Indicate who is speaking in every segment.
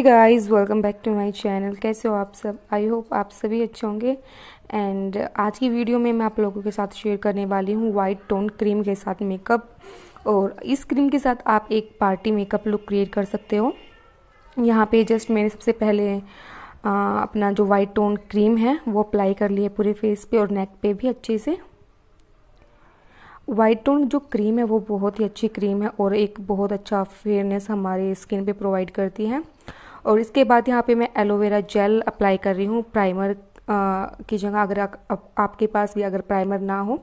Speaker 1: hey guys welcome back to my channel कैसे हो आप सब आई होप आप सभी अच्छे होंगे एंड आज की वीडियो में मैं आप लोगों के साथ शेयर करने वाली हूँ वाइट टोन क्रीम के साथ मेकअप और इस क्रीम के साथ आप एक पार्टी मेकअप लुक क्रिएट कर सकते हो यहाँ पे जस्ट मैंने सबसे पहले आ, अपना जो वाइट टोन क्रीम है वो अप्लाई कर लिया पूरे फेस पे और नेक पे भी अच्छे से वाइट टोन जो क्रीम है वो बहुत ही अच्छी क्रीम है और एक बहुत अच्छा फेयरनेस हमारे स्किन पे प्रोवाइड करती है और इसके बाद यहाँ पे मैं एलोवेरा जेल अप्लाई कर रही हूँ प्राइमर की जगह अगर आ, आ, आपके पास भी अगर प्राइमर ना हो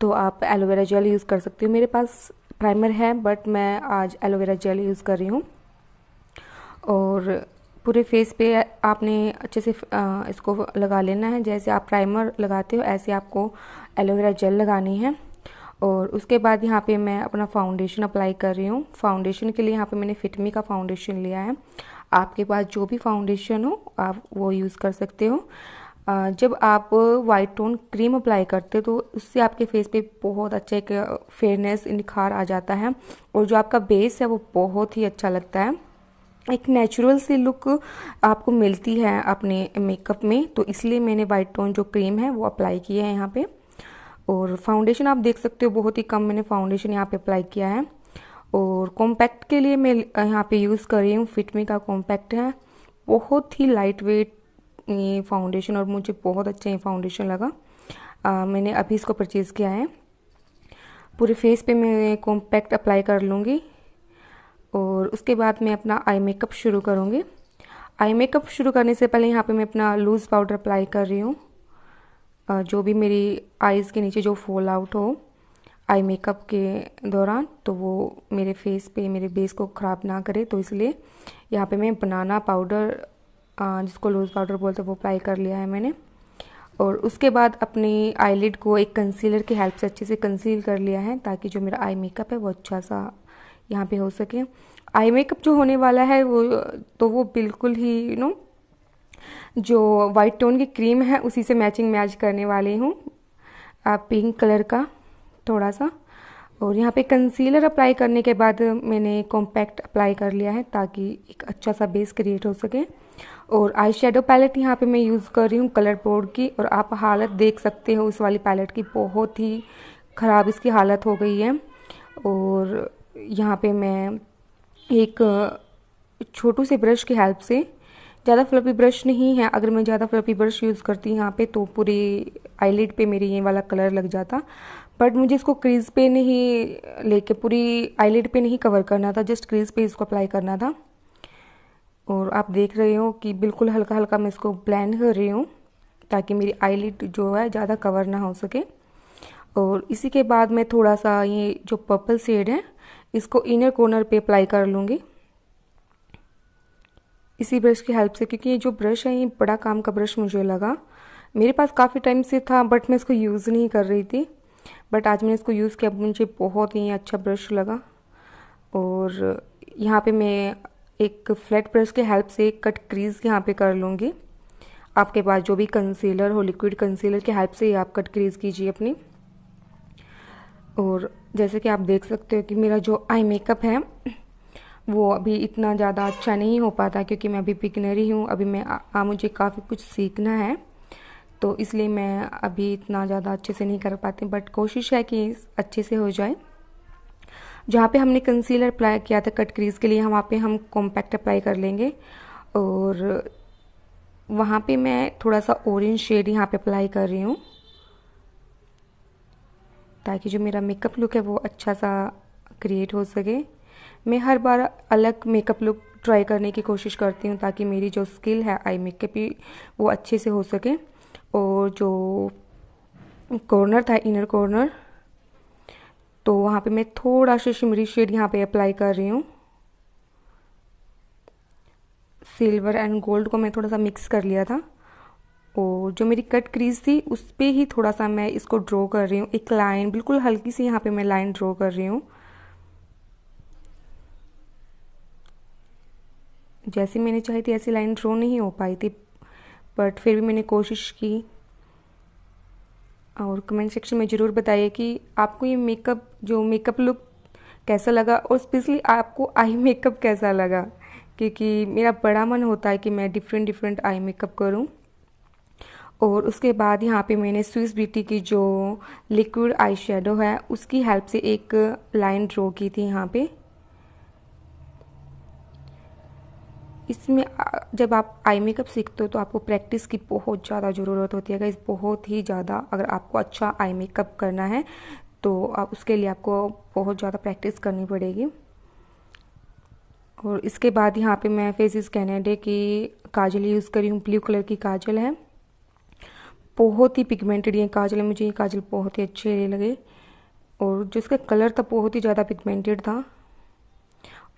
Speaker 1: तो आप एलोवेरा जेल यूज़ कर सकती हो मेरे पास प्राइमर है बट मैं आज एलोवेरा जेल यूज़ कर रही हूँ और पूरे फेस पे आपने अच्छे से इसको लगा लेना है जैसे आप प्राइमर लगाते हो ऐसे आपको एलोवेरा जेल लगानी है और उसके बाद यहाँ पे मैं अपना फाउंडेशन अप्लाई कर रही हूँ फाउंडेशन के लिए यहाँ पे मैंने फिटमी का फाउंडेशन लिया है आपके पास जो भी फाउंडेशन हो आप वो यूज़ कर सकते हो जब आप वाइट टोन क्रीम अप्लाई करते हो तो उससे आपके फेस पे बहुत अच्छा एक फेयरनेस निखार आ जाता है और जो आपका बेस है वो बहुत ही अच्छा लगता है एक नेचुरल सी लुक आपको मिलती है अपने मेकअप में तो इसलिए मैंने वाइट टोन जो क्रीम है वो अप्लाई किया है यहाँ पे और फाउंडेशन आप देख सकते हो बहुत ही कम मैंने फाउंडेशन यहाँ पे अप्लाई किया है और कॉम्पैक्ट के लिए मैं यहाँ पे यूज़ कर रही हूँ फिटमी का कॉम्पैक्ट है बहुत ही लाइट वेट ये फाउंडेशन और मुझे बहुत अच्छा ये फाउंडेशन लगा आ, मैंने अभी इसको परचेज़ किया है पूरे फेस पे मैं कॉम्पैक्ट अप्लाई कर लूँगी और उसके बाद मैं अपना आई मेकअप शुरू करूँगी आई मेकअप शुरू करने से पहले यहाँ पे मैं अपना लूज़ पाउडर अप्लाई कर रही हूँ जो भी मेरी आइज़ के नीचे जो फॉल आउट हो आई मेकअप के दौरान तो वो मेरे फेस पे मेरे बेस को ख़राब ना करे तो इसलिए यहाँ पे मैं बनाना पाउडर जिसको लूज़ पाउडर बोलते हैं वो अप्लाई कर लिया है मैंने और उसके बाद अपने आईलिड को एक कंसीलर की हेल्प से अच्छे से कंसील कर लिया है ताकि जो मेरा आई मेकअप है वो अच्छा सा यहाँ पे हो सके आई मेकअप जो होने वाला है वो तो वो बिल्कुल ही यू नो जो वाइट टोन की क्रीम है उसी से मैचिंग मैच करने वाली हूँ पिंक कलर का थोड़ा सा और यहाँ पे कंसीलर अप्लाई करने के बाद मैंने कॉम्पैक्ट अप्लाई कर लिया है ताकि एक अच्छा सा बेस क्रिएट हो सके और आई शेडो पैलेट यहाँ पे मैं यूज़ कर रही हूँ कलर बोर्ड की और आप हालत देख सकते हो उस वाली पैलेट की बहुत ही ख़राब इसकी हालत हो गई है और यहाँ पे मैं एक छोटू से ब्रश की हेल्प से ज़्यादा फ्लपी ब्रश नहीं है अगर मैं ज़्यादा फ्लपी ब्रश यूज़ करती यहाँ पे तो पूरे आईलिड पे मेरे ये वाला कलर लग जाता बट मुझे इसको क्रीज़ पे नहीं लेके पूरी आईलेट पे नहीं कवर करना था जस्ट क्रीज़ पे इसको अप्लाई करना था और आप देख रहे हो कि बिल्कुल हल्का हल्का मैं इसको ब्लेंड कर रही हूँ ताकि मेरी आईलिड जो है ज़्यादा कवर ना हो सके और इसी के बाद मैं थोड़ा सा ये जो पर्पल शेड है इसको इनर कॉर्नर पे अप्लाई कर लूँगी इसी ब्रश की हेल्प से क्योंकि ये जो ब्रश है ये बड़ा काम का ब्रश मुझे लगा मेरे पास काफ़ी टाइम से था बट मैं इसको यूज़ नहीं कर रही थी बट आज मैंने इसको यूज़ किया मुझे बहुत ही अच्छा ब्रश लगा और यहाँ पे मैं एक फ्लैट ब्रश के हेल्प से कट क्रीज यहाँ पे कर लूँगी आपके पास जो भी कंसीलर हो लिक्विड कंसीलर के हेल्प से ही आप कट क्रीज कीजिए अपनी और जैसे कि आप देख सकते हो कि मेरा जो आई मेकअप है वो अभी इतना ज़्यादा अच्छा नहीं हो पाता क्योंकि मैं अभी पिकनरी हूँ अभी मैं आ, आ मुझे काफ़ी कुछ सीखना है तो इसलिए मैं अभी इतना ज़्यादा अच्छे से नहीं कर पाती बट कोशिश है कि अच्छे से हो जाए जहाँ पे हमने कंसीलर अप्लाई किया था कट क्रीज के लिए वहाँ पे हम कॉम्पैक्ट अप्लाई कर लेंगे और वहाँ पे मैं थोड़ा सा ऑरेंज शेड यहाँ पे अप्लाई कर रही हूँ ताकि जो मेरा मेकअप लुक है वो अच्छा सा क्रिएट हो सके मैं हर बार अलग मेकअप लुक ट्राई करने की कोशिश करती हूँ ताकि मेरी जो स्किल है आई मेकअप ही वो अच्छे से हो सके और जो कॉर्नर था इनर कॉर्नर तो वहाँ पे मैं थोड़ा सा शिमरी शेड यहाँ पे अप्लाई कर रही हूँ सिल्वर एंड गोल्ड को मैं थोड़ा सा मिक्स कर लिया था और जो मेरी कट क्रीज थी उस पर ही थोड़ा सा मैं इसको ड्रॉ कर रही हूँ एक लाइन बिल्कुल हल्की सी यहाँ पे मैं लाइन ड्रॉ कर रही हूँ जैसी मैंने चाही थी ऐसी लाइन ड्रॉ नहीं हो पाई थी बट फिर भी मैंने कोशिश की और कमेंट सेक्शन में ज़रूर बताइए कि आपको ये मेकअप जो मेकअप लुक कैसा लगा और स्पेशली आपको आई मेकअप कैसा लगा क्योंकि मेरा बड़ा मन होता है कि मैं डिफरेंट डिफरेंट आई मेकअप करूं और उसके बाद यहाँ पे मैंने स्विस ब्यूटी की जो लिक्विड आई है उसकी हेल्प से एक लाइन ड्रॉ की थी यहाँ पे इसमें जब आप आई मेकअप सीखते हो तो आपको प्रैक्टिस की बहुत ज़्यादा ज़रूरत होती है इस बहुत ही ज़्यादा अगर आपको अच्छा आई मेकअप करना है तो आप उसके लिए आपको बहुत ज़्यादा प्रैक्टिस करनी पड़ेगी और इसके बाद यहाँ पे मैं फेसिस कैनेडे की काजल यूज़ करी हूँ ब्लू कलर की काजल है बहुत ही पिगमेंटेड ये काजल है मुझे ये काजल बहुत ही अच्छे लगे और जिसका कलर था बहुत ही ज़्यादा पिगमेंटेड था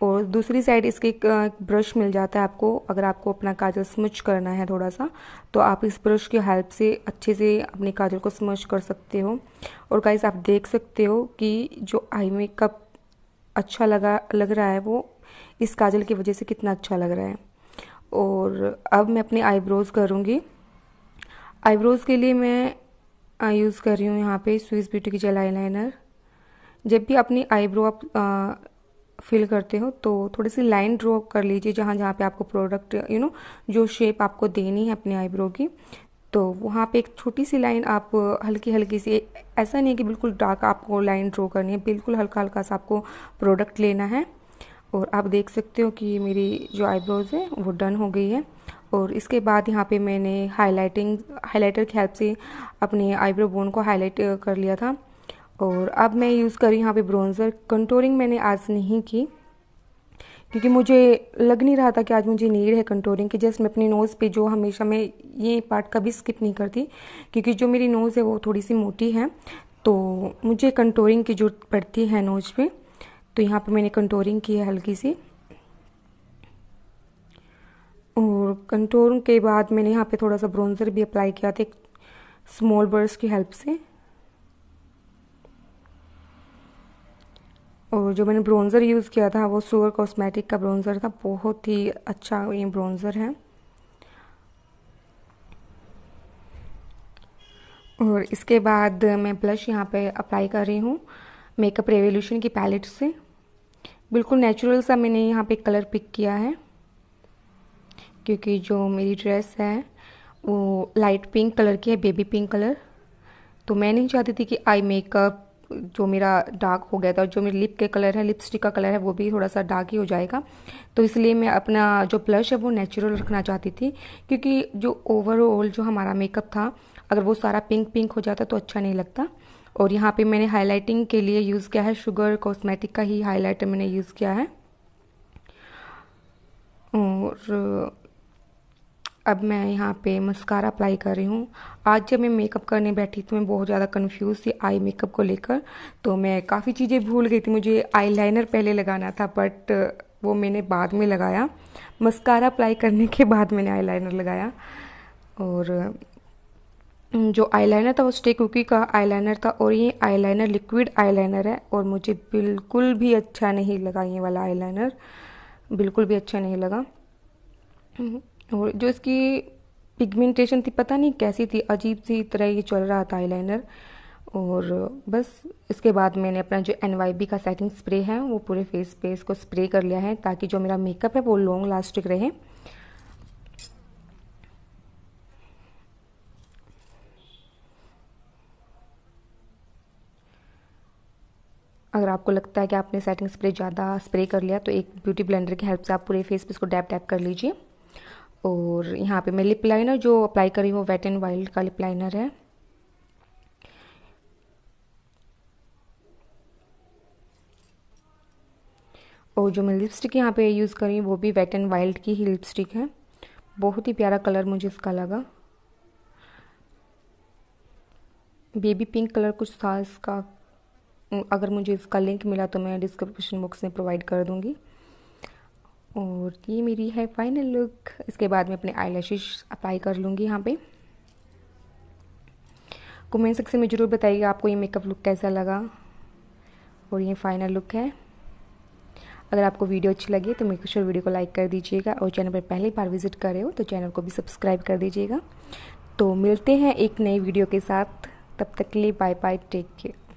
Speaker 1: और दूसरी साइड इसके एक ब्रश मिल जाता है आपको अगर आपको अपना काजल स्मच करना है थोड़ा सा तो आप इस ब्रश की हेल्प से अच्छे से अपने काजल को स्मच कर सकते हो और गाइस आप देख सकते हो कि जो आई मेकअप अच्छा लगा लग रहा है वो इस काजल की वजह से कितना अच्छा लग रहा है और अब मैं अपने आईब्रोज़ करूँगी आईब्रोज़ के लिए मैं यूज़ कर रही हूँ यहाँ पर स्विस ब्यूटी की जेल आई जब भी अपनी आईब्रो आप फिल करते हो तो थोड़ी सी लाइन ड्रॉ कर लीजिए जहाँ जहाँ पे आपको प्रोडक्ट यू नो जो शेप आपको देनी है अपने आईब्रो की तो वहाँ पे एक छोटी सी लाइन आप हल्की हल्की सी ऐसा नहीं है कि बिल्कुल डार्क आपको लाइन ड्रॉ करनी है बिल्कुल हल्का हल्का सा आपको प्रोडक्ट लेना है और आप देख सकते हो कि मेरी जो आईब्रोज़ है वो डन हो गई है और इसके बाद यहाँ पे मैंने हाईलाइटिंग हाईलाइटर की हेल्प से अपने आईब्रो बोन को हाईलाइट कर लिया था और अब मैं यूज़ करी यहाँ पे ब्रोंज़र कंटोरिंग मैंने आज नहीं की क्योंकि मुझे लग नहीं रहा था कि आज मुझे नीड है कंटोरिंग की जस्ट मैं अपनी नोज़ पे जो हमेशा मैं ये पार्ट कभी स्किप नहीं करती क्योंकि जो मेरी नोज़ है वो थोड़ी सी मोटी है तो मुझे कंटोरिंग की जरूरत पड़ती है नोज पे तो यहाँ पे मैंने कंटोरिंग की है हल्की सी और कंटोर के बाद मैंने यहाँ पे थोड़ा सा ब्रोंज़र भी अप्लाई किया था एक स्मॉल बर्स की हेल्प से और जो मैंने ब्रोंज़र यूज़ किया था वो सुगर कॉस्मेटिक का ब्रोंज़र था बहुत ही अच्छा ये ब्रोंज़र है और इसके बाद मैं ब्लश यहाँ पे अप्लाई कर रही हूँ मेकअप रेवोल्यूशन की पैलेट से बिल्कुल नेचुरल सा मैंने यहाँ पे कलर पिक किया है क्योंकि जो मेरी ड्रेस है वो लाइट पिंक कलर की है बेबी पिंक कलर तो मैं नहीं चाहती थी कि आई मेकअप जो मेरा डार्क हो गया था और जो मेरे लिप के कलर है लिपस्टिक का कलर है वो भी थोड़ा सा डार्क ही हो जाएगा तो इसलिए मैं अपना जो ब्लश है वो नेचुरल रखना चाहती थी क्योंकि जो ओवरऑल जो हमारा मेकअप था अगर वो सारा पिंक पिंक हो जाता तो अच्छा नहीं लगता और यहाँ पे मैंने हाइलाइटिंग के लिए यूज़ किया है शुगर कॉस्मेटिक का ही हाईलाइटर मैंने यूज़ किया है और अब मैं यहाँ पे मस्कारा अप्लाई कर रही हूँ आज जब मैं मेकअप करने बैठी तो मैं बहुत ज़्यादा कंफ्यूज थी आई मेकअप को लेकर तो मैं काफ़ी चीज़ें भूल गई थी मुझे आईलाइनर पहले लगाना था बट वो मैंने बाद में लगाया मस्कारा अप्लाई करने के बाद मैंने आईलाइनर लगाया और जो आईलाइनर था वो स्टे कुकी का आईलाइनर था और ये आईलाइनर लिक्विड आईलाइनर है और मुझे बिल्कुल भी अच्छा नहीं लगा ये वाला आईलाइनर बिल्कुल भी अच्छा नहीं लगा और जो इसकी पिगमेंटेशन थी पता नहीं कैसी थी अजीब सी तरह ये चल रहा था आईलाइनर और बस इसके बाद मैंने अपना जो एन का सेटिंग स्प्रे है वो पूरे फेस पे इसको स्प्रे कर लिया है ताकि जो मेरा मेकअप है वो लॉन्ग लास्टिक रहे अगर आपको लगता है कि आपने सेटिंग स्प्रे ज़्यादा स्प्रे कर लिया तो एक ब्यूटी ब्लेंडर की हेल्प से आप पूरे फेस पे इसको डैप डैप कर लीजिए और यहाँ पे मैं लिप लाइनर जो अप्लाई करी हूँ वेट एंड वाइल्ड का लिप लाइनर है और जो मैं लिपस्टिक यहाँ पे यूज़ करी वो भी वेट एंड वाइल्ड की ही लिपस्टिक है बहुत ही प्यारा कलर मुझे इसका लगा बेबी पिंक कलर कुछ था इसका अगर मुझे इसका लिंक मिला तो मैं डिस्क्रिप्शन बॉक्स में प्रोवाइड कर दूँगी और ये मेरी है फाइनल लुक इसके बाद मैं अपने आई अप्लाई कर लूँगी यहाँ पे कमेंट सेक्शन में ज़रूर बताइए आपको ये मेकअप लुक कैसा लगा और ये फाइनल लुक है अगर आपको वीडियो अच्छी लगी तो मेरे श्योर वीडियो को लाइक कर दीजिएगा और चैनल पर पहली बार विजिट कर रहे हो तो चैनल को भी सब्सक्राइब कर दीजिएगा तो मिलते हैं एक नई वीडियो के साथ तब तक के लिए बाय बाय टेक केयर